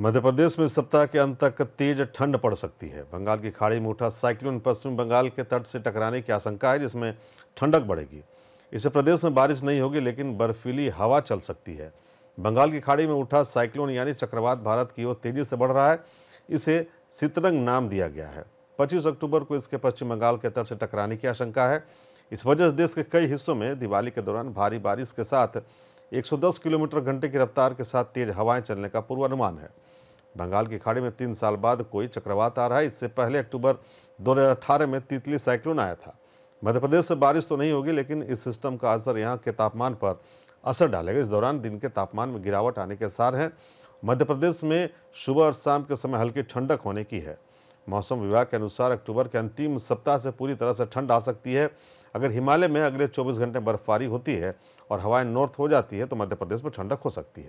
मध्य प्रदेश में सप्ताह के अंत तक तेज ठंड पड़ सकती है बंगाल की खाड़ी में उठा साइक्लोन पश्चिम बंगाल के तट से टकराने की आशंका है जिसमें ठंडक बढ़ेगी इससे प्रदेश में बारिश नहीं होगी लेकिन बर्फीली हवा चल सकती है बंगाल की खाड़ी में उठा साइक्लोन यानी चक्रवात भारत की ओर तेजी से बढ़ रहा है इसे सितरंग नाम दिया गया है पच्चीस अक्टूबर को इसके पश्चिम बंगाल के तट से टकराने की आशंका है इस वजह से देश के कई हिस्सों में दिवाली के दौरान भारी बारिश के साथ 110 किलोमीटर घंटे की रफ्तार के साथ तेज हवाएं चलने का पूर्वानुमान है बंगाल की खाड़ी में तीन साल बाद कोई चक्रवात आ रहा है इससे पहले अक्टूबर 2018 में तितली साइक्लोन आया था मध्य प्रदेश से बारिश तो नहीं होगी लेकिन इस सिस्टम का असर यहाँ के तापमान पर असर डालेगा इस दौरान दिन के तापमान में गिरावट आने के आसार हैं मध्य प्रदेश में सुबह और शाम के समय हल्की ठंडक होने की है मौसम विभाग के अनुसार अक्टूबर के अंतिम सप्ताह से पूरी तरह से ठंड आ सकती है अगर हिमालय में अगले 24 घंटे बर्फबारी होती है और हवाएं नॉर्थ हो जाती है तो मध्य प्रदेश में ठंडक हो सकती है